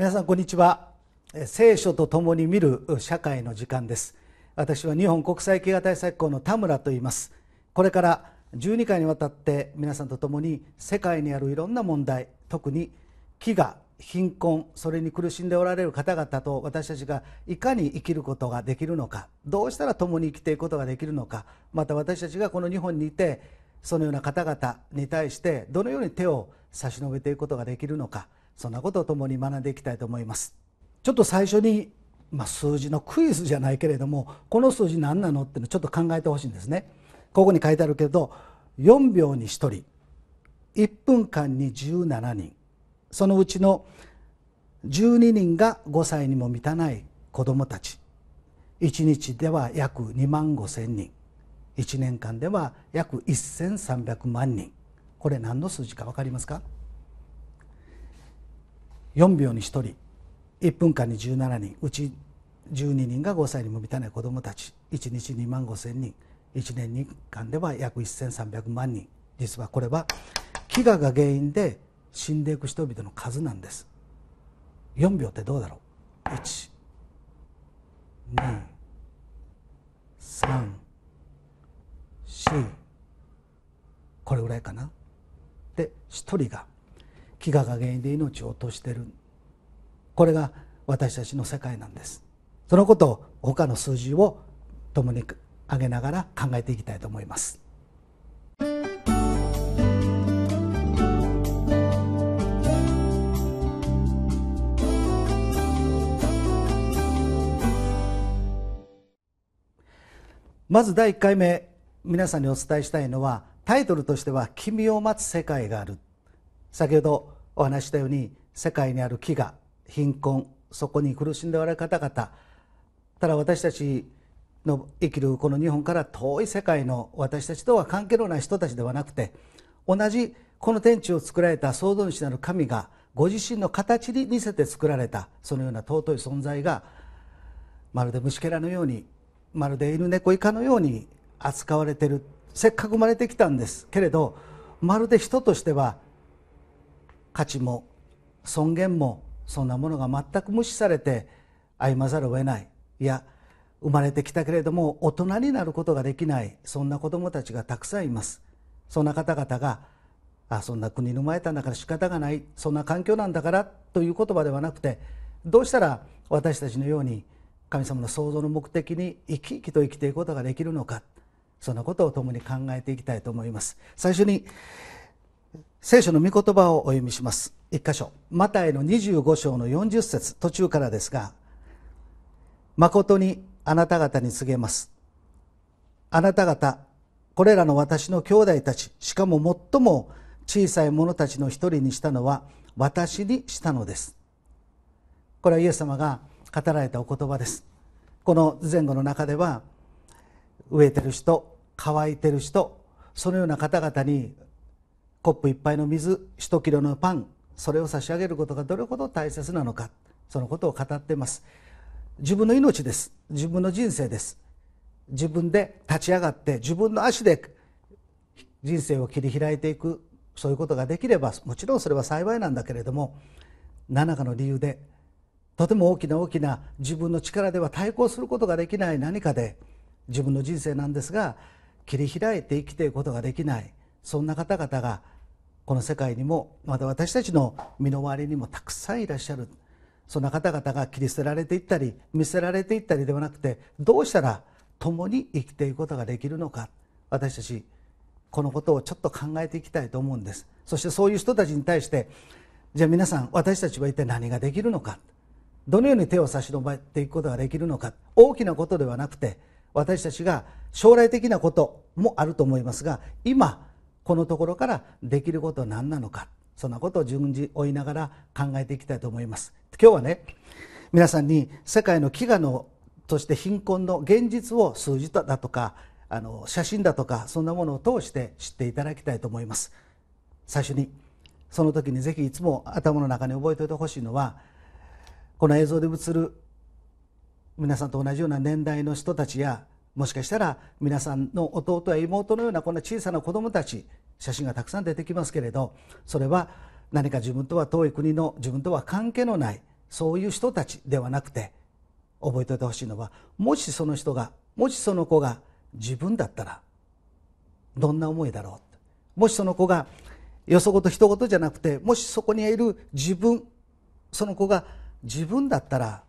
皆さんこんにちは聖書とともに見る社会の時間です私は日本国際経済策校の田村と言いますこれから12回にわたって皆さんと共に世界にあるいろんな問題特に飢餓貧困それに苦しんでおられる方々と私たちがいかに生きることができるのかどうしたら共に生きていくことができるのかまた私たちがこの日本にいてそのような方々に対してどのように手を差し伸べていくことができるのかそんなことを共に学んでいきたいと思いますちょっと最初に、まあ、数字のクイズじゃないけれどもこの数字何なのっていうのちょっと考えてほしいんですねここに書いてあるけど4秒に1人1分間に17人そのうちの12人が5歳にも満たない子どもたち1日では約2万5千人1年間では約1300万人これ何の数字か分かりますか4秒に1人1分間に17人うち12人が5歳にも満たない子どもたち1日2万5千人1年間では約1300万人実はこれは飢餓が原因で死んでいく人々の数なんです4秒ってどうだろう1 2 3 4これぐらいかなで1人が「飢餓が原因で命を落としてるこれが私たちの世界なんですそのことを他の数字を共に挙げながら考えていきたいと思いますまず第1回目皆さんにお伝えしたいのはタイトルとしては「君を待つ世界がある」先ほどお話したように世界にある飢餓貧困そこに苦しんでおられる方々ただ私たちの生きるこの日本から遠い世界の私たちとは関係のない人たちではなくて同じこの天地を作られた創造主なる神がご自身の形に似せて作られたそのような尊い存在がまるで虫けらのようにまるで犬猫イカのように扱われてるせっかく生まれてきたんですけれどまるで人としては価値も尊厳もそんなものが全く無視されて歩まざるを得ないいや生まれてきたけれども大人になることができないそんな子どもたちがたくさんいますそんな方々があそんな国に生まれたんだから仕方がないそんな環境なんだからという言葉ではなくてどうしたら私たちのように神様の創造の目的に生き生きと生きていくことができるのかそんなことを共に考えていきたいと思います最初に聖書の御言葉をお読みします一箇所マタイの25章の40節途中からですが誠にあなた方に告げますあなた方これらの私の兄弟たちしかも最も小さい者たちの一人にしたのは私にしたのですこれはイエス様が語られたお言葉ですこの前後の中では飢えてる人乾いてる人そのような方々にコップ一杯の水1キロのパンそれを差し上げることがどれほど大切なのかそのことを語っています自分の命です自分の人生です自分で立ち上がって自分の足で人生を切り開いていくそういうことができればもちろんそれは幸いなんだけれども何らかの理由でとても大きな大きな自分の力では対抗することができない何かで自分の人生なんですが切り開いて生きていくことができないそんな方々がこの世界にもまた私たちの身の回りにもたくさんいらっしゃるそんな方々が切り捨てられていったり見捨てられていったりではなくてどうしたら共に生きていくことができるのか私たちこのことをちょっと考えていきたいと思うんですそしてそういう人たちに対してじゃあ皆さん私たちは一体何ができるのかどのように手を差し伸べていくことができるのか大きなことではなくて私たちが将来的なこともあると思いますが今このところからできることは何なのかそんなことを順次追いながら考えていきたいと思います今日はね皆さんに世界の飢餓のとして貧困の現実を数字だとかあの写真だとかそんなものを通して知っていただきたいと思います最初にその時にぜひいつも頭の中に覚えておいてほしいのはこの映像で映る皆さんと同じような年代の人たちやもしかしたら皆さんの弟や妹のようなこんな小さな子供たち写真がたくさん出てきますけれどそれは何か自分とは遠い国の自分とは関係のないそういう人たちではなくて覚えておいてほしいのはもしその人がもしその子が自分だったらどんな思いだろうもしその子がよそごと一言じゃなくてもしそこにいる自分その子が自分だったら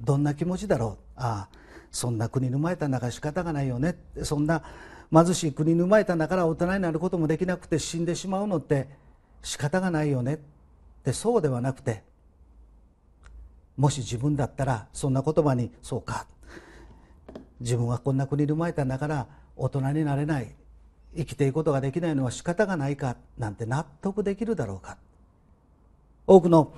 どんな気持ちだろうああそんな国に生まれたんら仕方がないよねそんな貧しい国に生まれたんだから大人になることもできなくて死んでしまうのって仕方がないよねってそうではなくてもし自分だったらそんな言葉にそうか自分はこんな国に生まれたんだから大人になれない生きていくことができないのは仕方がないかなんて納得できるだろうか多くの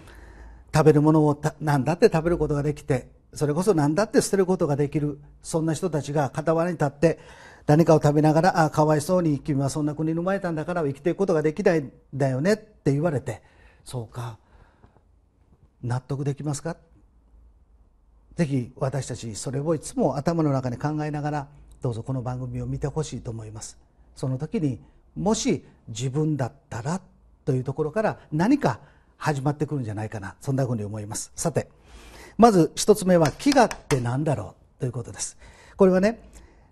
食べるものを何だって食べることができてそれこそ何だって捨てることができるそんな人たちが傍らに立って何かを食べながら「あかわいそうに君はそんな国に生まれたんだから生きていくことができないんだよね」って言われて「そうか納得できますか?」ぜひ私たちそれをいつも頭の中に考えながらどうぞこの番組を見てほしいと思いますその時にもし自分だったらというところから何か始まってくるんじゃないかなそんなふうに思いますさてまず1つ目は飢餓って何だろうということですこれはね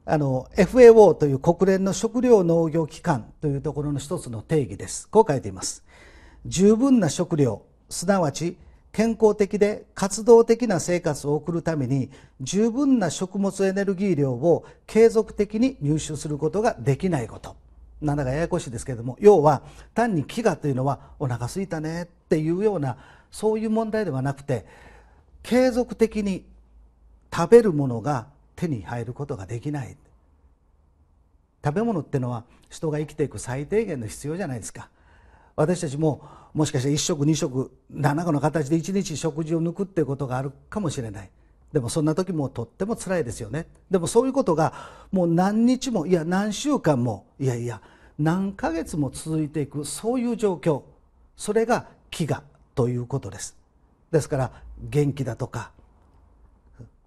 あの FAO という国連の食糧農業機関というところの一つの定義ですこう書いています十分な食料すなわち健康的で活動的な生活を送るために十分な食物エネルギー量を継続的に入手することができないことなんだかややこしいですけれども要は単に飢餓というのはお腹すいたねっていうようなそういう問題ではなくて継続的に食べるものが手に入ることができない食べ物ってのは人が生きていく最低限の必要じゃないですか私たちももしかして1食2食何かの形で1日食事を抜くっていうことがあるかもしれないでもそんな時もとっても辛いですよねでもそういうことがもう何日もいや何週間もいやいや何ヶ月も続いていくそういう状況それが飢餓ということですですから元気だとか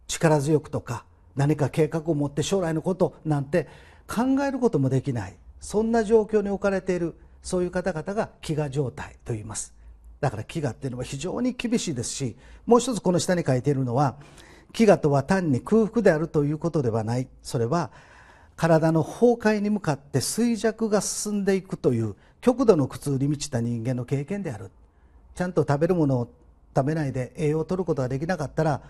力強くとか何か計画を持って将来のことなんて考えることもできないそんな状況に置かれているそういう方々が飢餓状態と言いますだから飢餓っていうのは非常に厳しいですしもう一つこの下に書いているのは飢餓とは単に空腹であるということではないそれは体の崩壊に向かって衰弱が進んでいくという極度の苦痛に満ちた人間の経験であるちゃんと食べるものを食べないで栄養を取ることができなかったら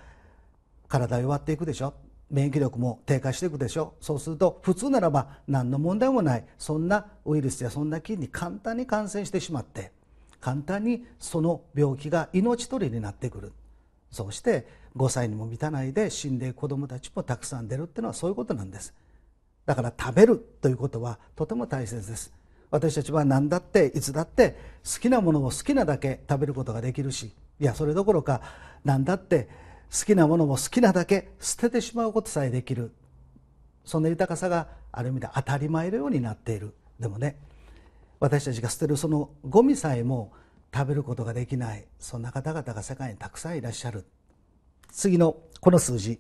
体弱っていくでしょ免疫力も低下していくでしょそうすると普通ならば何の問題もないそんなウイルスやそんな菌に簡単に感染してしまって簡単にその病気が命取りになってくるそうして5歳にも満たないで死んでいく子どもたちもたくさん出るっていうのはそういうことなんですだから食べるということはとても大切です私たちは何だっていつだって好きなものを好きなだけ食べることができるしいやそれどころか何だって好きなものも好きなだけ捨ててしまうことさえできるその豊かさがある意味で当たり前のようになっているでもね私たちが捨てるそのゴミさえも食べることができないそんな方々が世界にたくさんいらっしゃる次のこの数字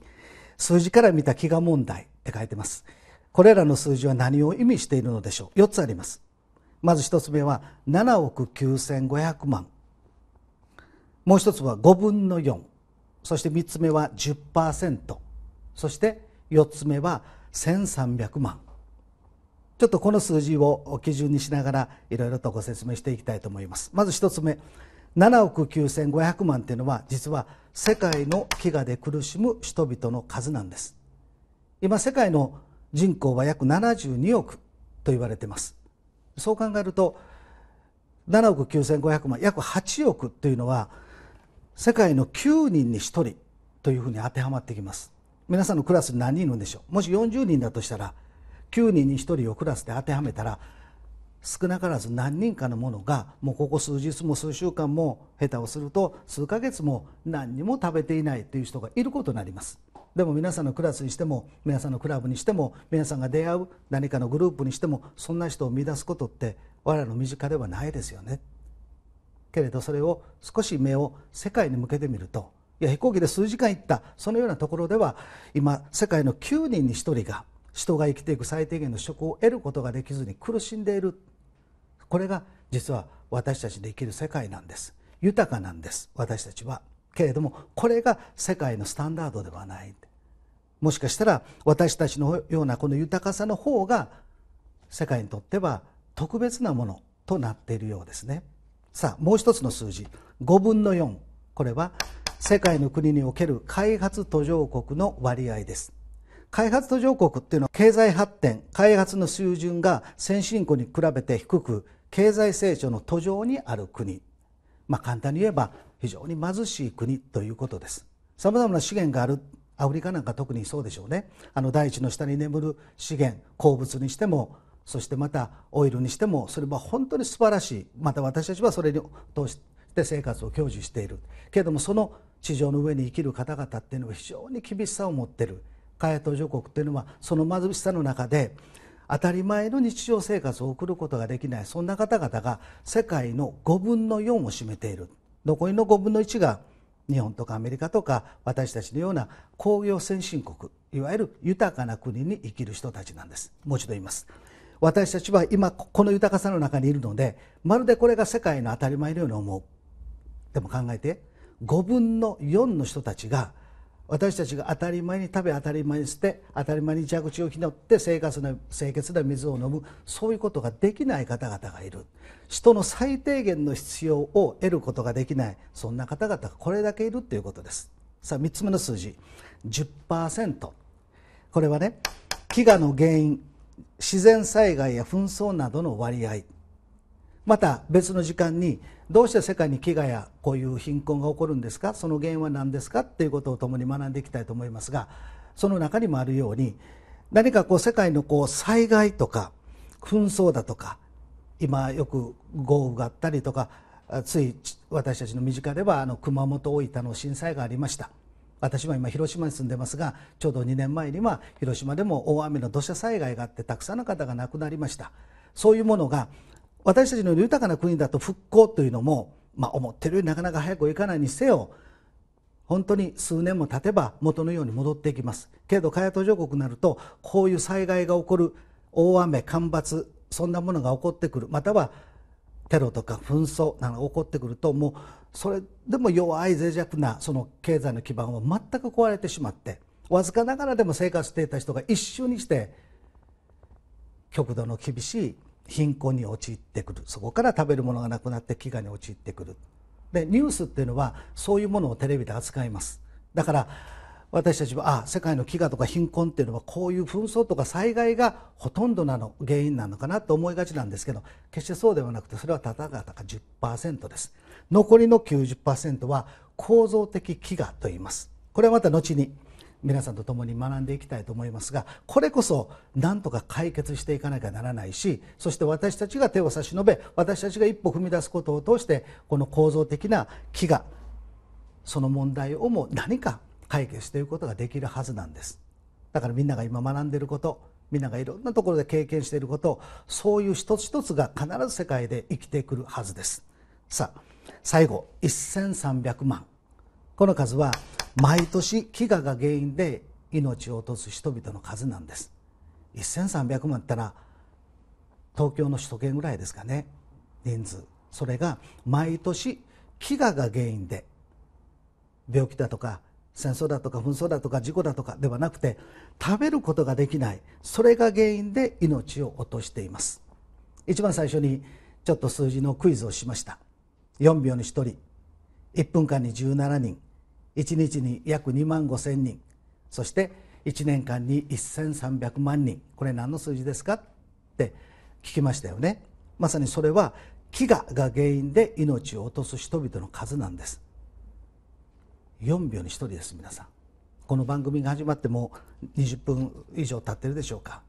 数字から見た飢餓問題って書いてますこれらの数字は何を意味しているのでしょう4つありますまず1つ目は7億9500万もう一つは5分の4そして3つ目は10%そして4つ目は1300万ちょっとこの数字を基準にしながらいろいろとご説明していきたいと思いますまず1つ目7億9500万というのは実は世界の飢餓で苦しむ人々の数なんです今世界の人口は約72億と言われていますそう考えると7億9500万約8億というのは世界の9人に1人というふうに当てはまってきます皆さんのクラスに何人いるんでしょうもし40人だとしたら9人に1人をクラスで当てはめたら少なからず何人かのものがもうここ数日も数週間も下手をすると数ヶ月も何にも食べていないという人がいることになりますでも皆さんのクラスにしても皆さんのクラブにしても皆さんが出会う何かのグループにしてもそんな人を見出すことって我らの身近ではないですよねけれどそれを少し目を世界に向けてみるといや飛行機で数時間行ったそのようなところでは今世界の9人に1人が人が生きていく最低限の職を得ることができずに苦しんでいるこれが実は私たちで生きる世界なんです豊かなんです私たちはけれどもこれが世界のスタンダードではないもしかしたら私たちのようなこの豊かさの方が世界にとっては特別なものとなっているようですね。さあもう一つの数字5分の4これは世界の国における開発途上国の割合です開発途上国っていうのは経済発展開発の水準が先進国に比べて低く経済成長の途上にある国まあ簡単に言えば非常に貧しい国ということですさまざまな資源があるアフリカなんか特にそうでしょうねあの大地の下に眠る資源鉱物にしてもそしてまたオイルにしてもそれは本当に素晴らしいまた私たちはそれを通して生活を享受しているけれどもその地上の上に生きる方々っていうのは非常に厳しさを持っている海発途上国っていうのはその貧しさの中で当たり前の日常生活を送ることができないそんな方々が世界の5分の4を占めている残りの5分の1が日本とかアメリカとか私たちのような工業先進国いわゆる豊かな国に生きる人たちなんですもう一度言います私たちは今この豊かさの中にいるのでまるでこれが世界の当たり前のように思うでも考えて5分の4の人たちが私たちが当たり前に食べ当たり前に捨て当たり前に蛇口をひのって生活の清潔な水を飲むそういうことができない方々がいる人の最低限の必要を得ることができないそんな方々がこれだけいるということですさあ3つ目の数字10%これはね飢餓の原因自然災害や紛争などの割合また別の時間にどうして世界に飢餓やこういう貧困が起こるんですかその原因は何ですかっていうことを共に学んでいきたいと思いますがその中にもあるように何かこう世界のこう災害とか紛争だとか今よく豪雨があったりとかつい私たちの身近ではあの熊本大分の震災がありました。私は今広島に住んでますがちょうど2年前には広島でも大雨の土砂災害があってたくさんの方が亡くなりましたそういうものが私たちの豊かな国だと復興というのも、まあ、思ってるよりなかなか早くいかないにせよ本当に数年も経てば元のように戻っていきますけど開発途上国になるとこういう災害が起こる大雨干ばつそんなものが起こってくるまたはテロとか紛争などが起こってくるともうそれでも弱い脆弱なその経済の基盤は全く壊れてしまってわずかながらでも生活していた人が一瞬にして極度の厳しい貧困に陥ってくるそこから食べるものがなくなって飢餓に陥ってくるでニュースっていうのはそういうものをテレビで扱いますだから私たちはあ世界の飢餓とか貧困っていうのはこういう紛争とか災害がほとんどなの原因なのかなと思いがちなんですけど決してそうではなくてそれはたかだか10%です残りの90%は構造的飢餓と言いますこれはまた後に皆さんと共に学んでいきたいと思いますがこれこそ何とか解決していかなきゃならないしそして私たちが手を差し伸べ私たちが一歩踏み出すことを通してこの構造的な飢餓その問題をも何か解決していくことができるはずなんですだからみんなが今学んでいることみんながいろんなところで経験していることそういう一つ一つが必ず世界で生きてくるはずですさあ最後1300万この数は毎年飢餓が原因で命を落とす人々の数なんです1300万ってら東京の首都圏ぐらいですかね人数それが毎年飢餓が原因で病気だとか戦争だとか紛争だとか事故だとかではなくて食べることができないそれが原因で命を落としています一番最初にちょっと数字のクイズをしました4秒に1人1分間に17人1日に約2万5千人そして1年間に1300万人これ何の数字ですかって聞きましたよねまさにそれは飢餓が原因で命を落とす人々の数なんです4秒に1人です皆さんこの番組が始まってもう20分以上経ってるでしょうか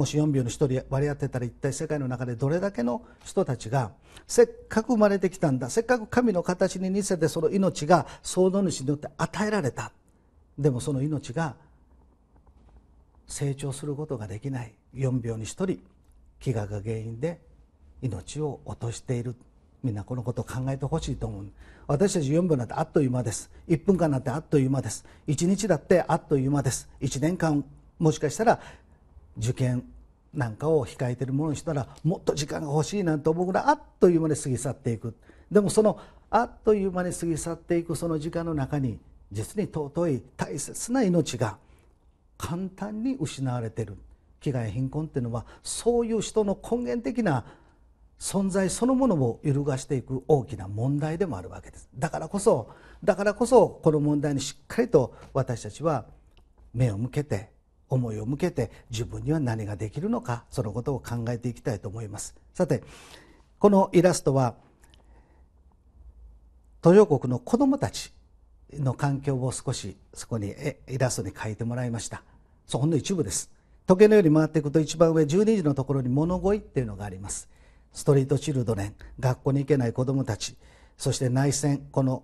もし4秒に1人割り当てたら一体世界の中でどれだけの人たちがせっかく生まれてきたんだせっかく神の形に似せてその命が創造主によって与えられたでもその命が成長することができない4秒に1人飢餓が原因で命を落としているみんなこのことを考えてほしいと思う私たち4秒なんてあっという間です1分間なんてあっという間です1日だってあっという間です1年間もしかしたら受験なんかを控えてるものにしたらもっと時間が欲しいなんて思うぐらいあっという間に過ぎ去っていくでもそのあっという間に過ぎ去っていくその時間の中に実に尊い大切な命が簡単に失われてる飢餓や貧困っていうのはそういう人の根源的な存在そのものを揺るがしていく大きな問題でもあるわけですだからこそだからこそこの問題にしっかりと私たちは目を向けて思いを向けて自分には何ができるのかそのことを考えていきたいと思いますさてこのイラストは途上国の子どもたちの環境を少しそこにイラストに書いてもらいましたそほんの一部です時計のように回っていくと一番上12時のところに物乞いっていうのがありますストリートチルドレン学校に行けない子どもたちそして内戦この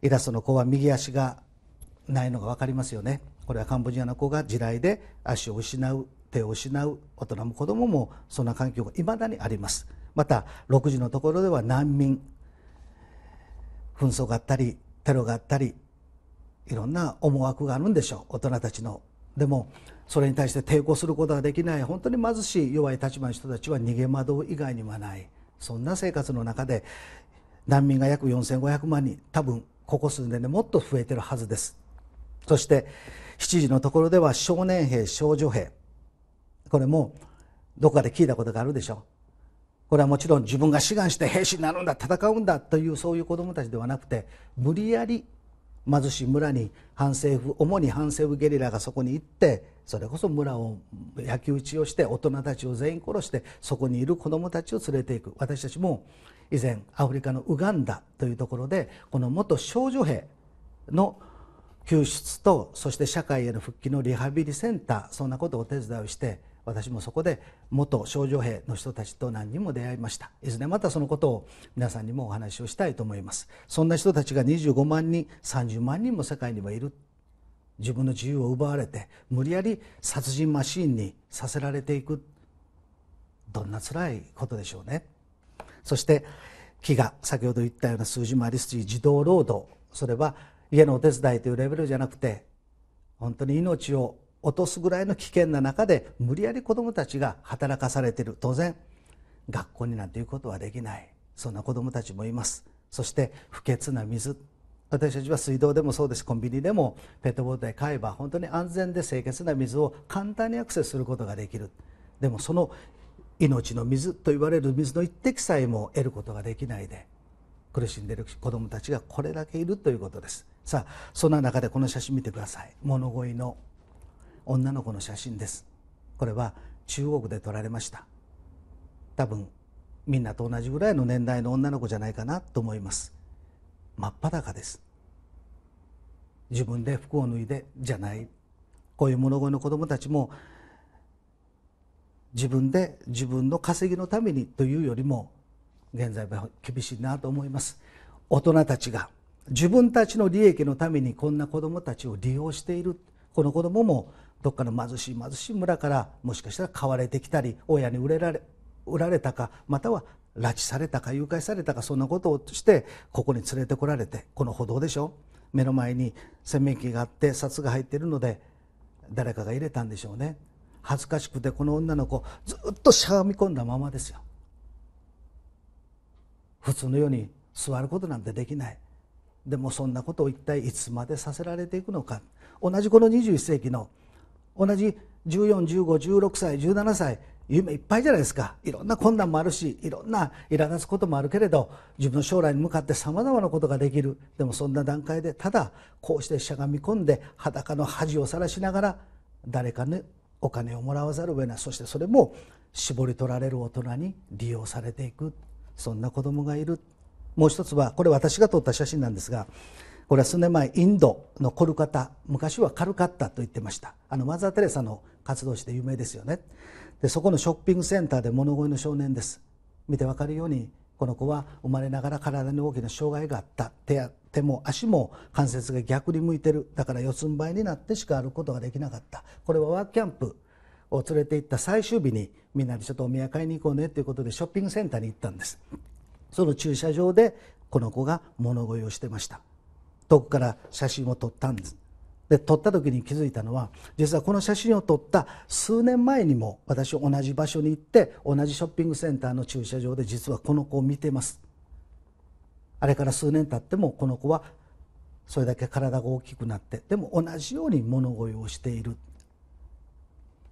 イラストの子は右足がないのが分かりますよねこれはカンボジアの子が地雷で足を失う手を失う大人も子どももそんな環境がいまだにありますまた6時のところでは難民紛争があったりテロがあったりいろんな思惑があるんでしょう大人たちのでもそれに対して抵抗することができない本当に貧しい弱い立場の人たちは逃げ惑う以外にはないそんな生活の中で難民が約4500万人多分ここ数年でもっと増えてるはずですそして7時のところでは少年兵少女兵これもどこかで聞いたことがあるでしょこれはもちろん自分が志願して兵士になるんだ戦うんだというそういう子どもたちではなくて無理やり貧しい村に反政府主に反政府ゲリラがそこに行ってそれこそ村を焼き討ちをして大人たちを全員殺してそこにいる子どもたちを連れていく私たちも以前アフリカのウガンダというところでこの元少女兵の救出とそして社会への復帰のリハビリセンターそんなことをお手伝いをして私もそこで元少女兵の人たちと何人も出会いましたいずれまたそのことを皆さんにもお話をしたいと思いますそんな人たちが25万人30万人も世界にはいる自分の自由を奪われて無理やり殺人マシーンにさせられていくどんな辛いことでしょうねそして飢が先ほど言ったような数字もありすぎ、児童労働それは家のお手伝いというレベルじゃなくて本当に命を落とすぐらいの危険な中で無理やり子どもたちが働かされている当然学校になんていうことはできないそんな子どもたちもいますそして不潔な水私たちは水道でもそうですコンビニでもペットボトルで買えば本当に安全で清潔な水を簡単にアクセスすることができるでもその命の水と言われる水の一滴さえも得ることができないで苦しんでいる子どもたちがこれだけいるということですさあそんな中でこの写真見てください物乞いの女の子の写真ですこれは中国で撮られました多分みんなと同じぐらいの年代の女の子じゃないかなと思います真っ裸です自分で服を脱いでじゃないこういう物乞いの子どもたちも自分で自分の稼ぎのためにというよりも現在は厳しいなと思います大人たちが自分たちの利益のためにこんな子どもたちを利用しているこの子どももどっかの貧しい貧しい村からもしかしたら買われてきたり親に売れられ売られたかまたは拉致されたか誘拐されたかそんなことをしてここに連れてこられてこの歩道でしょ目の前に洗面器があって札が入っているので誰かが入れたんでしょうね恥ずかしくてこの女の子ずっとしゃがみ込んだままですよ普通のように座ることなんてできないでもそんなことを一体いつまでさせられていくのか同じこの21世紀の同じ141516歳17歳夢いっぱいじゃないですかいろんな困難もあるしいろんならなつこともあるけれど自分の将来に向かってさまざまなことができるでもそんな段階でただこうしてしゃがみ込んで裸の恥をさらしながら誰かにお金をもらわざるを得ないそしてそれも絞り取られる大人に利用されていくそんな子供がいるもう一つはこれ私が撮った写真なんですがこれは数年前インドのコルカタ昔はカルカッタと言ってましたあのマザー・テレサの活動して有名ですよねでそこのショッピングセンターで物乞いの少年です見てわかるようにこの子は生まれながら体に大きな障害があった手手も足も関節が逆に向いてるだから四つん這いになってしか歩くことができなかったこれはワークキャンプを連れて行った最終日にみんなでちょっとお土産買いに行こうねということでショッピングセンターに行ったんですその駐車場でこの子が物乞いをしてました遠くから写真を撮ったんですで撮った時に気づいたのは実はこの写真を撮った数年前にも私同じ場所に行って同じショッピングセンターの駐車場で実はこの子を見てますあれから数年経ってもこの子はそれだけ体が大きくなってでも同じように物乞いをしている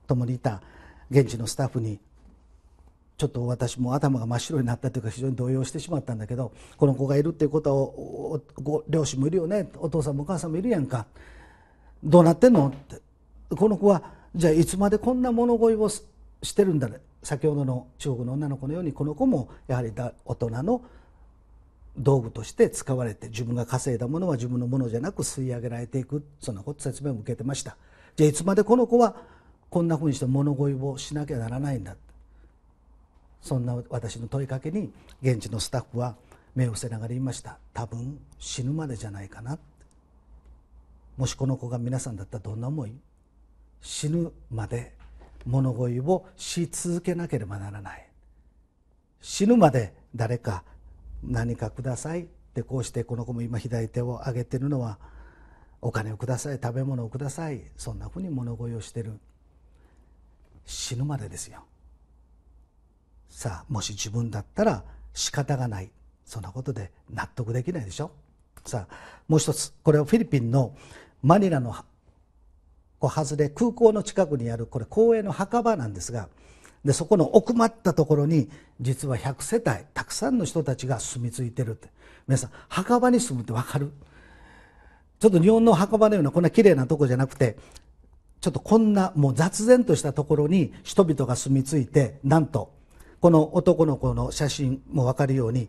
共にいた現地のスタッフにちょっと私も頭が真っ白になったというか非常に動揺してしまったんだけどこの子がいるっていうことをご両親もいるよねお父さんもお母さんもいるやんかどうなってんのってこの子はじゃあいつまでこんな物乞いをしてるんだね先ほどの中国の女の子のようにこの子もやはり大人の道具として使われて自分が稼いだものは自分のものじゃなく吸い上げられていくそんなこと説明を受けてましたじゃあいつまでこの子はこんなふうにして物乞いをしなきゃならないんだそんな私の問いかけに現地のスタッフは目を伏せながら言いました多分死ぬまでじゃないかなもしこの子が皆さんだったらどんな思い死ぬまで物乞いをし続けなければならない死ぬまで誰か何かくださいってこうしてこの子も今左手を上げてるのはお金をください食べ物をくださいそんなふうに物乞いをしてる死ぬまでですよさあもし自分だったら仕方がないそんなことで納得できないでしょさあもう一つこれはフィリピンのマニラのこう外れ空港の近くにあるこれ公営の墓場なんですがでそこの奥まったところに実は100世帯たくさんの人たちが住み着いてるって皆さん墓場に住むって分かるちょっと日本の墓場のようなこんな綺麗なとこじゃなくてちょっとこんなもう雑然としたところに人々が住み着いてなんとこの男の子の写真も分かるように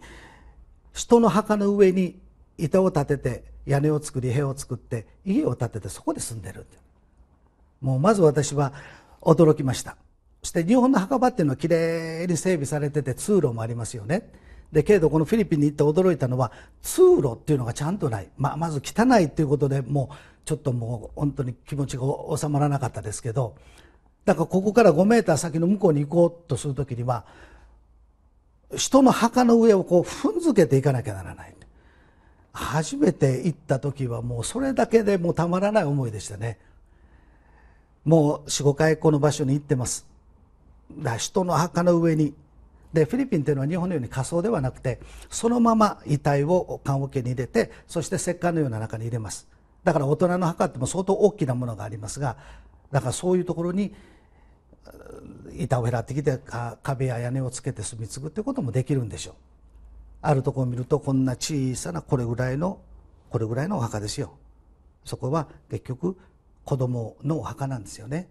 人の墓の上に板を立てて屋根を作り塀を作って家を建ててそこで住んでるもうまず私は驚きましたそして日本の墓場っていうのはきれいに整備されてて通路もありますよねでけれどこのフィリピンに行って驚いたのは通路っていうのがちゃんとない、まあ、まず汚いっていうことでもうちょっともう本当に気持ちが収まらなかったですけどだからここから5メーター先の向こうに行こうとする時には人の墓の上をこう踏んづけていかなきゃならない初めて行った時はもうそれだけでもうたまらない思いでしたねもう45回この場所に行ってますだ人の墓の上にでフィリピンというのは日本のように火葬ではなくてそのまま遺体を棺桶に入れてそして石棺のような中に入れますだから大人の墓っても相当大きなものがありますがだからそういうところに板を減らってきて壁や屋根をつけて住み着くってこともできるんでしょうあるとこを見るとこんな小さなこれぐらいのこれぐらいのお墓ですよそこは結局子供のお墓なんですよね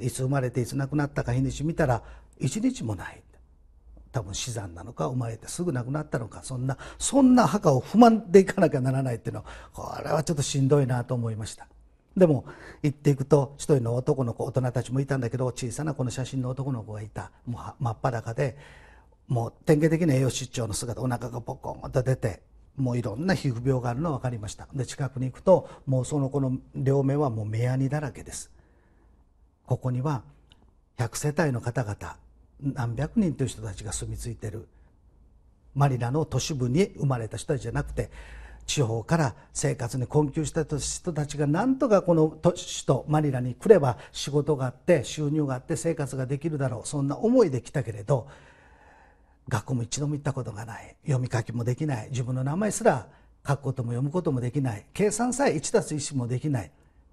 いつ生まれていつ亡くなったか日にち見たら一日もない多分死産なのか生まれてすぐ亡くなったのかそんなそんな墓を踏まんでいかなきゃならないっていうのはこれはちょっとしんどいなと思いました。でも行っていくと一人の男の子大人たちもいたんだけど小さなこの写真の男の子がいたもう真っ裸でもう典型的な栄養失調の姿お腹がポコンと出てもういろんな皮膚病があるの分かりましたで近くに行くともうその子の両目はもう目やにだらけですここには100世帯の方々何百人という人たちが住み着いてるマリラの都市部に生まれた人たちじゃなくて地方から生活に困窮した人たちがなんとかこの首都マニラに来れば仕事があって収入があって生活ができるだろうそんな思いで来たけれど学校も一度も行ったことがない読み書きもできない自分の名前すら書くことも読むこともできない計算さえ1たす1もできない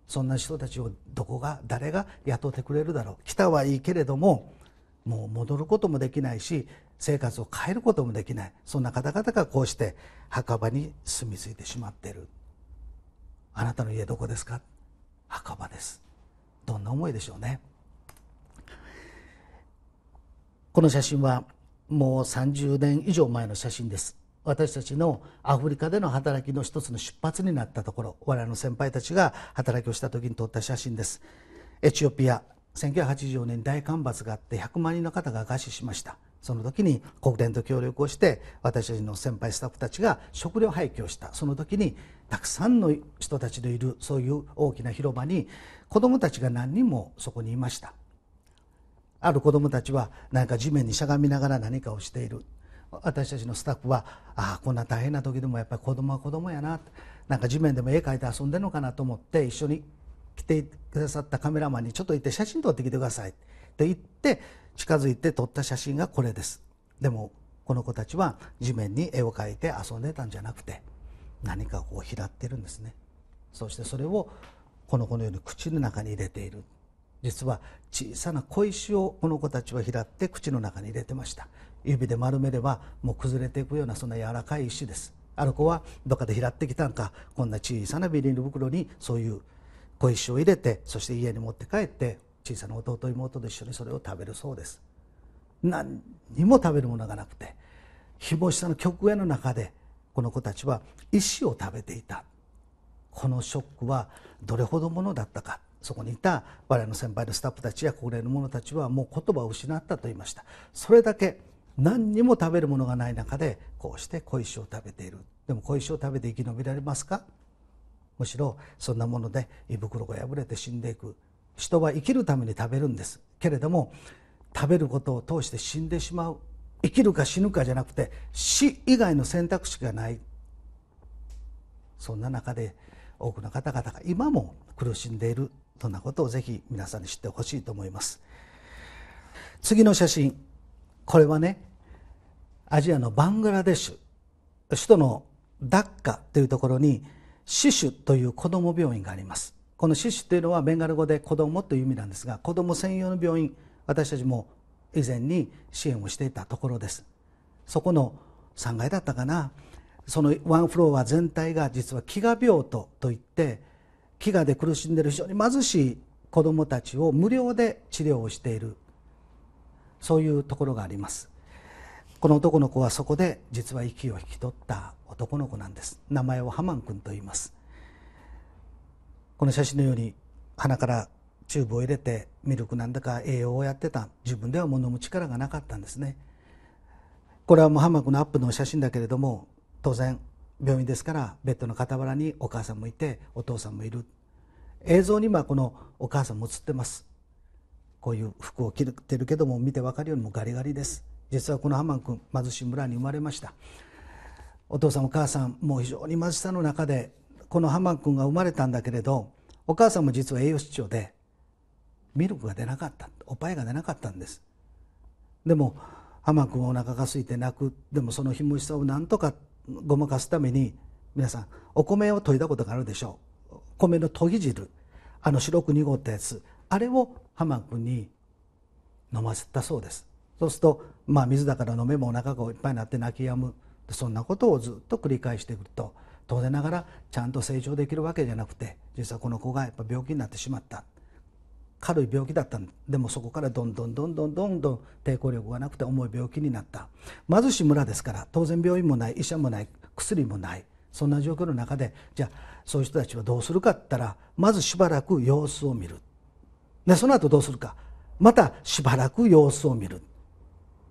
そんな人たちをどこが誰が雇ってくれるだろう来たはいいけれどももう戻ることもできないし生活を変えることもできないそんな方々がこうして墓場に住み着いてしまっているあなたの家どこですか墓場ですどんな思いでしょうねこの写真はもう30年以上前の写真です私たちのアフリカでの働きの一つの出発になったところ我々の先輩たちが働きをした時に撮った写真ですエチオピア1984年大干ばつがあって100万人の方が餓死しましたその時に国連と協力をして私たちの先輩スタッフたちが食料廃棄をしたその時にたくさんの人たちのいるそういう大きな広場に子どもたちが何人もそこにいましたある子どもたちは何か地面にしゃがみながら何かをしている私たちのスタッフはああこんな大変な時でもやっぱり子供は子供やななんか地面でも絵描いて遊んでるのかなと思って一緒に来てくださったカメラマンにちょっと行って写真撮ってきてくださいと言って近づいて撮った写真がこれですでもこの子たちは地面に絵を描いて遊んでたんじゃなくて何かこう拾ってるんですねそしてそれをこの子のように口の中に入れている実は小さな小石をこの子たちは拾って口の中に入れてました指で丸めればもう崩れていくようなそんな柔らかい石ですある子はどっかで拾ってきたんかこんな小さなビニール袋にそういう小石を入れてそして家に持って帰って小さな弟妹と一緒にそれを食べるそうです何にも食べるものがなくて日干しさの極限の中でこの子たちは石を食べていたこのショックはどれほどものだったかそこにいた我々の先輩のスタッフたちや高齢の者たちはもう言葉を失ったと言いましたそれだけ何にも食べるものがない中でこうして小石を食べているでも小石を食べて生き延びられますかむしろそんなもので胃袋が破れて死んでいく人は生きるために食べるんですけれども食べることを通して死んでしまう生きるか死ぬかじゃなくて死以外の選択肢がないそんな中で多くの方々が今も苦しんでいるそんなことをぜひ皆さんに知ってほしいと思います次の写真これはねアジアのバングラデシュ首都のダッカというところにシシュという子ども病院がありますこのシシというのはベンガル語で子供という意味なんですが子供専用の病院私たちも以前に支援をしていたところですそこの3階だったかなそのワンフロア全体が実は飢餓病棟といって飢餓で苦しんでいる非常に貧しい子どもたちを無料で治療をしているそういうところがありますこの男の子はそこで実は息を引き取った男の子なんです名前をハマン君と言いますこの写真のように鼻からチューブを入れてミルクなんだか栄養をやってた自分では物の力がなかったんですねこれはもうハンマードのアップの写真だけれども当然病院ですからベッドの傍らにお母さんもいてお父さんもいる映像に今このお母さんも写ってますこういう服を着てるけども見てわかるようにもガリガリです実はこのハマン君貧しい村に生まれましたお父さんお母さんもう非常に貧しさの中でこのハマ君が生まれたんだけれどお母さんも実は栄養失調でミルクが出なかったおっぱいが出なかったんですでもハマ君はお腹が空いて泣くでもその貧しさをなんとかごまかすために皆さんお米を研いだことがあるでしょう米の研ぎ汁あの白く濁ったやつあれをハマ君に飲ませたそうですそうするとまあ水だから飲めばお腹がいっぱいになって泣き止むそんなことをずっと繰り返してくると当然ながらちゃんと成長できるわけじゃなくて実はこの子がやっぱ病気になってしまった軽い病気だったでもそこからどんどんどんどんどんどん抵抗力がなくて重い病気になった貧しい村ですから当然病院もない医者もない薬もないそんな状況の中でじゃあそういう人たちはどうするかって言ったらまずしばらく様子を見るでその後どうするかまたしばらく様子を見る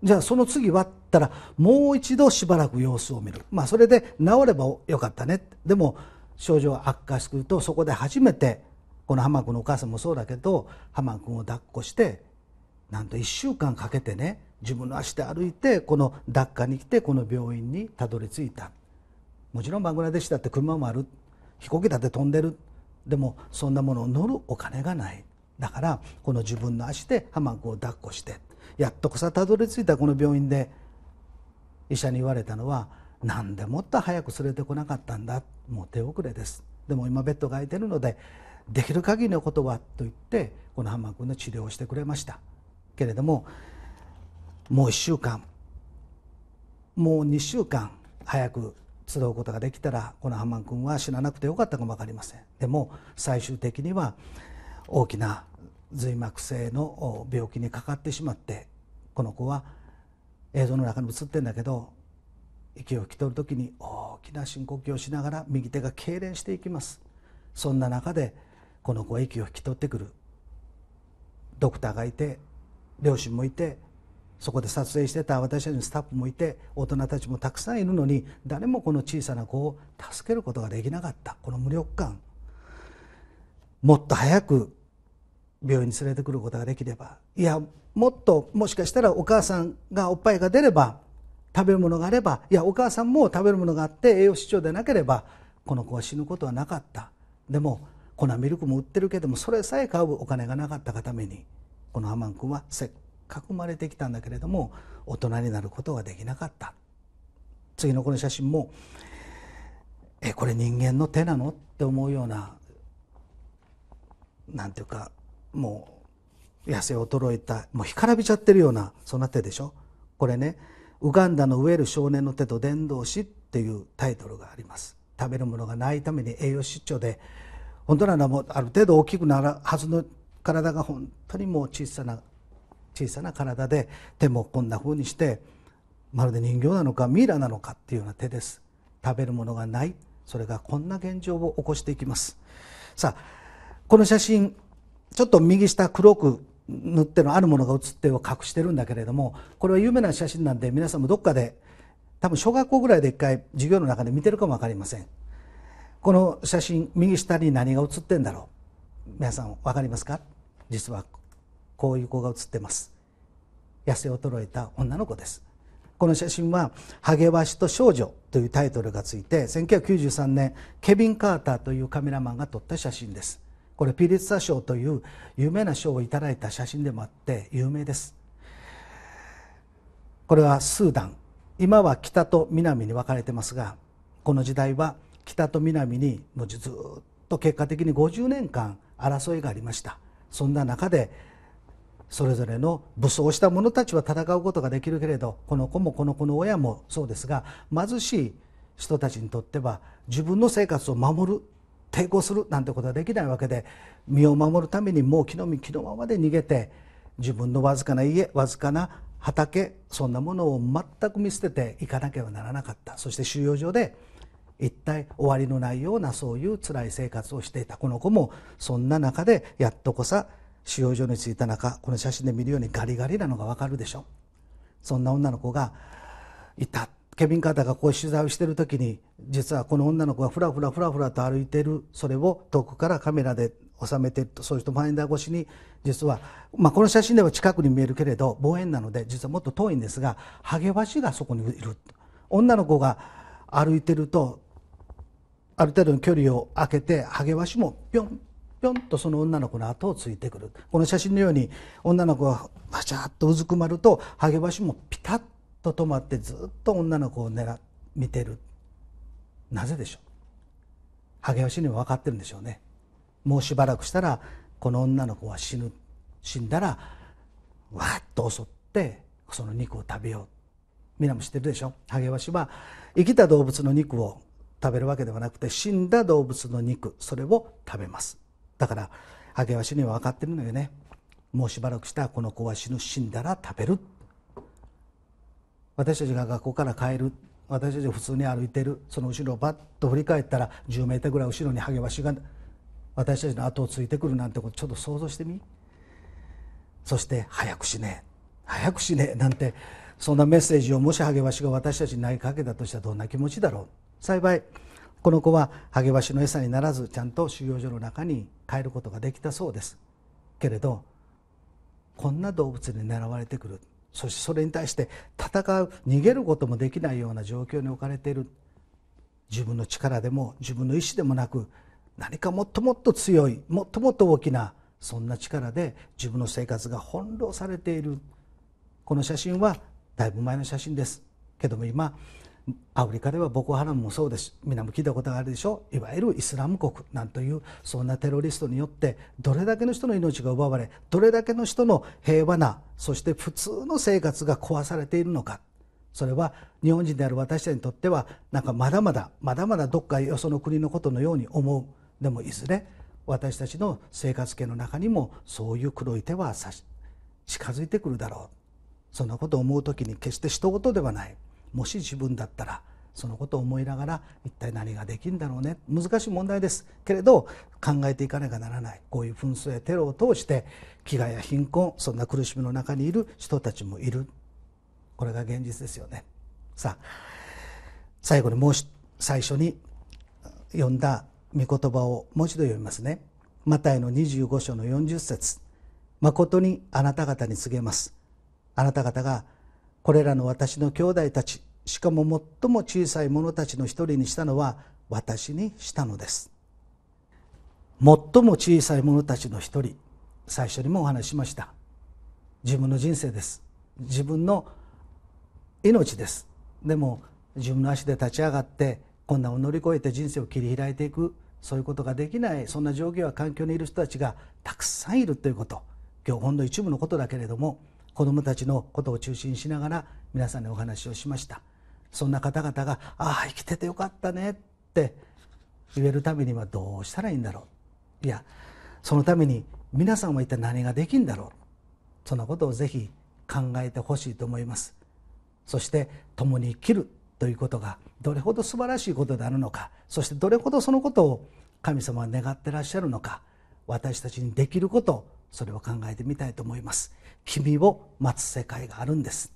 じゃあその次はったらもう一度しばらく様子を見る、まあ、それで治ればよかったねでも症状が悪化するとそこで初めてこのハマ君のお母さんもそうだけどハマ君を抱っこしてなんと1週間かけてね自分の足で歩いてこのダッカに来てこの病院にたどり着いたもちろんバングラデシュだって車もある飛行機だって飛んでるでもそんなものを乗るお金がないだからこの自分の足でハマ君を抱っこしてやっとこさたどり着いたこの病院で医者に言われたのは何でもっと早く連れてこなかったんだもう手遅れですでも今ベッドが空いてるのでできる限りのことはと言ってこの浜君の治療をしてくれましたけれどももう1週間もう2週間早く集うことができたらこのハマ君は死ななくてよかったかも分かりませんでも最終的には大きな髄膜性の病気にかかってしまってこの子は映像の中に映ってんだけど息を引き取る時に大きな深呼吸をしながら右手が痙攣していきますそんな中でこの子は息を引き取ってくるドクターがいて両親もいてそこで撮影してた私たちのスタッフもいて大人たちもたくさんいるのに誰もこの小さな子を助けることができなかったこの無力感もっと早く病院に連れてくることができればいやもっともしかしたらお母さんがおっぱいが出れば食べるものがあればいやお母さんも食べるものがあって栄養失調でなければこの子は死ぬことはなかったでも粉ミルクも売ってるけどもそれさえ買うお金がなかったがためにこのアマン君はせっかく生まれてきたんだけれども大人になることができなかった次のこの写真もえこれ人間の手なのって思うようななんていうかもう痩せ衰えたもう干からびちゃってるようなそんな手でしょこれね「ウガンダの植える少年の手と伝道師」っていうタイトルがあります食べるものがないために栄養失調で本当ならもうある程度大きくなるはずの体が本当にもう小さな小さな体で手もこんな風にしてまるで人形なのかミイラなのかっていうような手です食べるものがないそれがこんな現状を起こしていきますさあこの写真ちょっと右下黒く塗ってのあるものが写ってを隠してるんだけれどもこれは有名な写真なんで皆さんもどっかで多分小学校ぐらいで一回授業の中で見てるかも分かりませんこの写真右下に何が写ってんだろう皆さん分かりますか実はこういう子が写ってます痩せ衰えた女の子ですこの写真は「励ましと少女」というタイトルがついて1993年ケビン・カーターというカメラマンが撮った写真ですこれピリッツァ賞という有名な賞をいただいた写真でもあって有名ですこれはスーダン今は北と南に分かれてますがこの時代は北と南にもうずっと結果的に50年間争いがありましたそんな中でそれぞれの武装した者たちは戦うことができるけれどこの子もこの子の親もそうですが貧しい人たちにとっては自分の生活を守る抵抗するなんてことはできないわけで身を守るためにもう木の身木のままで逃げて自分のわずかな家わずかな畑そんなものを全く見捨てていかなければならなかったそして収容所で一体終わりのないようなそういう辛い生活をしていたこの子もそんな中でやっとこさ収容所に着いた中この写真で見るようにガリガリなのがわかるでしょそんな女の子がいたケビン・カーターがこう取材をしている時に実はこの女の子がふらふらふらふらと歩いているそれを遠くからカメラで収めているとそういう人ファインダー越しに実は、まあ、この写真では近くに見えるけれど望遠なので実はもっと遠いんですがハゲワシがそこにいる女の子が歩いているとある程度の距離を空けてハゲワシもぴょんぴょんとその女の子の後をついてくるこの写真のように女の子がバシャッとうずくまるとハゲワシもピタッとと止まってずっと女の子を狙見てるなぜでしょう励ましにも分かってるんでしょうねもうしばらくしたらこの女の子は死ぬ死んだらわっと襲ってその肉を食べよう皆も知ってるでしょ励ましは生きた動物の肉を食べるわけではなくて死んだ動物の肉それを食べますだから励ましには分かってるのよねもうしばらくしたらこの子は死ぬ死んだら食べる私たちが学校から帰る私たちが普通に歩いてるその後ろをバッと振り返ったら1 0メートルぐらい後ろにハゲワシが私たちの後をついてくるなんてことちょっと想像してみそして「早く死ね早く死ねなんてそんなメッセージをもしハゲワシが私たちに投げかけたとしたらどんな気持ちだろう幸いこの子はハゲワシの餌にならずちゃんと収容所の中に帰ることができたそうですけれどこんな動物に狙われてくるそしてそれに対して戦う逃げることもできないような状況に置かれている自分の力でも自分の意思でもなく何かもっともっと強いもっともっと大きなそんな力で自分の生活が翻弄されているこの写真はだいぶ前の写真ですけども今アフリカではボコハラムもそうです皆も聞いたことがあるでしょいわゆるイスラム国なんというそんなテロリストによってどれだけの人の命が奪われどれだけの人の平和なそして普通の生活が壊されているのかそれは日本人である私たちにとってはなんかまだまだまだまだどっかよその国のことのように思うでもいずれ私たちの生活圏の中にもそういう黒い手は近づいてくるだろうそんなことを思う時に決して人事ではないもし自分だったらそのことを思いながら一体何ができるんだろうね難しい問題ですけれど考えていかなきゃならないこういう紛争やテロを通して飢餓や貧困そんな苦しみの中にいる人たちもいるこれが現実ですよねさあ最後にもう最初に読んだ御言葉をもう一度読みますねマタイの25章の40節誠にあなた方に告げますあなた方がこれらの私の兄弟たちしかも最も小さい者たちの一人にしたのは私にしたのです最も小さい者たちの一人最初にもお話ししました自分の人生です自分の命ですでも自分の足で立ち上がって困難を乗り越えて人生を切り開いていくそういうことができないそんな状況や環境にいる人たちがたくさんいるということ今日ほんの一部のことだけれども子どもたちのことを中心にしながら皆さんにお話をしました。そんな方々が「ああ生きててよかったね」って言えるためにはどうしたらいいんだろういやそのために皆さんは一体何ができるんだろうそんなことをぜひ考えてほしいと思いますそして共に生きるということがどれほど素晴らしいことであるのかそしてどれほどそのことを神様は願ってらっしゃるのか私たちにできることそれを考えてみたいと思います君を待つ世界があるんです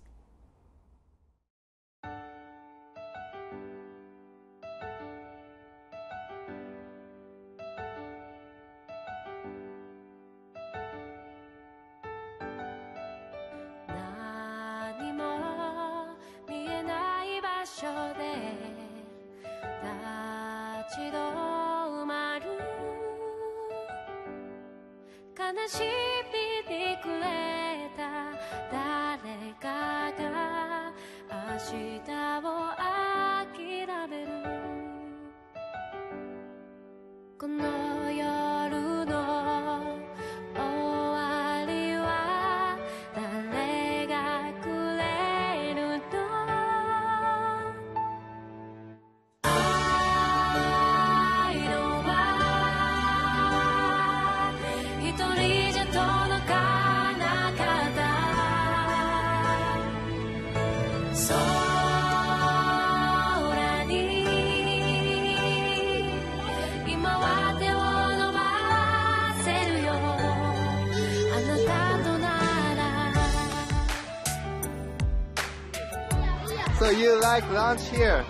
like lunch here?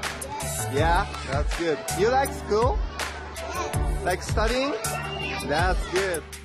Yeah, that's good. You like school? Like studying? That's good.